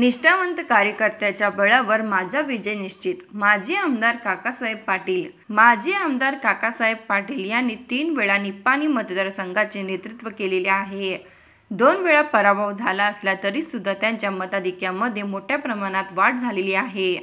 निष्ठावंत कार्यकर्त्याच्या बळावर माझा विजय निश्चित माजी आमदार काकासाहेब पाटील माजी आमदार काकासाहेब पाटील यांनी तीन वेळा निपाणी मतदारसंघाचे नेतृत्व केलेले आहे दोन वेळा पराभव झाला असला तरी सुद्धा त्यांच्या मताधिक्यामध्ये मोठ्या प्रमाणात वाढ झालेली आहे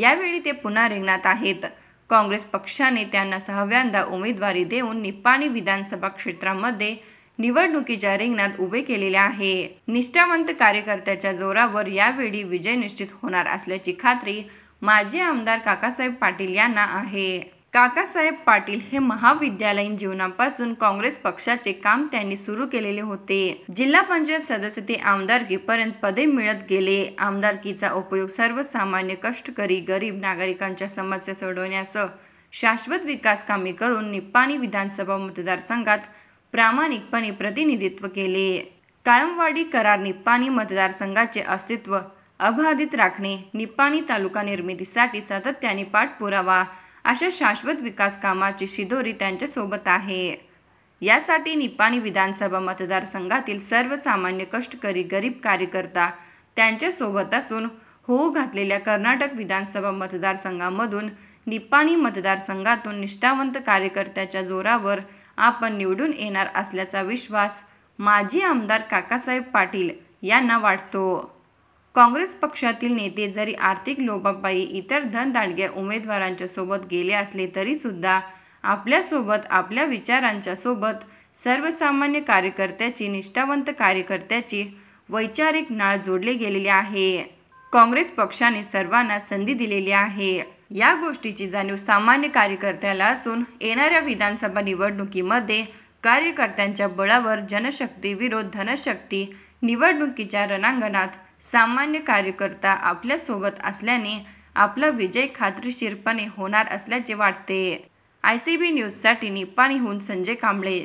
यावेळी ते पुन्हा रिंगणात आहेत काँग्रेस पक्षाने त्यांना सहाव्यांदा उमेदवारी देऊन निप्पाणी विधानसभा क्षेत्रामध्ये निवडणुकीच्या रिंगणात उभे केलेले आहे निष्ठावंत कार्यकर्त्याच्या जोरावर यावेळी विजय निश्चित होणार असल्याची खात्री माजी आमदार काकासाहेब पाटील यांना आहे काकासाहेब पाटील हे महाविद्यालयीन जीवनापासून काँग्रेस पक्षाचे काम त्यांनी सुरू केलेले होते जिल्हा पंचायत सदस्य ते आमदारकीपर्यंत पदे मिळत गेले आमदारकीचा उपयोग सर्वसामान्य कष्टकरी गरीब नागरिकांच्या समस्या सोडवण्यास शाश्वत विकास कामे करून निप्पाणी विधानसभा मतदारसंघात प्रामाणिकपणे प्रतिनिधित्व केले काळमवाडी करार निप्पाणी मतदारसंघाचे अस्तित्व अबाधित राखणे निप्पाणी तालुका निर्मितीसाठी सातत्याने पाठपुरावा अशा शाश्वत विकास कामाची शिदोरी त्यांच्यासोबत आहे यासाठी निप्पाणी विधानसभा मतदारसंघातील सर्वसामान्य कष्टकरी गरीब कार्यकर्ता त्यांच्यासोबत असून होऊ घातलेल्या कर्नाटक विधानसभा मतदारसंघामधून निपाणी मतदारसंघातून निष्ठावंत कार्यकर्त्याच्या जोरावर आपण निवडून येणार असल्याचा विश्वास माजी आमदार काकासाहेब पाटील यांना वाटतो काँग्रेस पक्षातील नेते जरी आर्थिक लोभापायी इतर धनदांडग्या उमेदवारांच्या सोबत गेले असले तरीसुद्धा आपल्यासोबत आपल्या विचारांच्या सोबत सर्वसामान्य कार्यकर्त्याची निष्ठावंत कार्यकर्त्याची वैचारिक नाळ जोडले गेलेले आहे काँग्रेस पक्षाने सर्वांना संधी दिलेली आहे या गोष्टीची जाणीव सामान्य कार्यकर्त्याला असून येणाऱ्या विधानसभा निवडणुकीमध्ये कार्यकर्त्यांच्या बळावर जनशक्ती विरोध धनशक्ती निवडणुकीच्या रणांगणात सामान्य कार्यकर्ता आपल्यासोबत असल्याने आपला विजय खात्रीशीरपणे होणार असल्याचे वाटते आय सी बी न्यूजसाठी निपाणीहून संजय कांबळे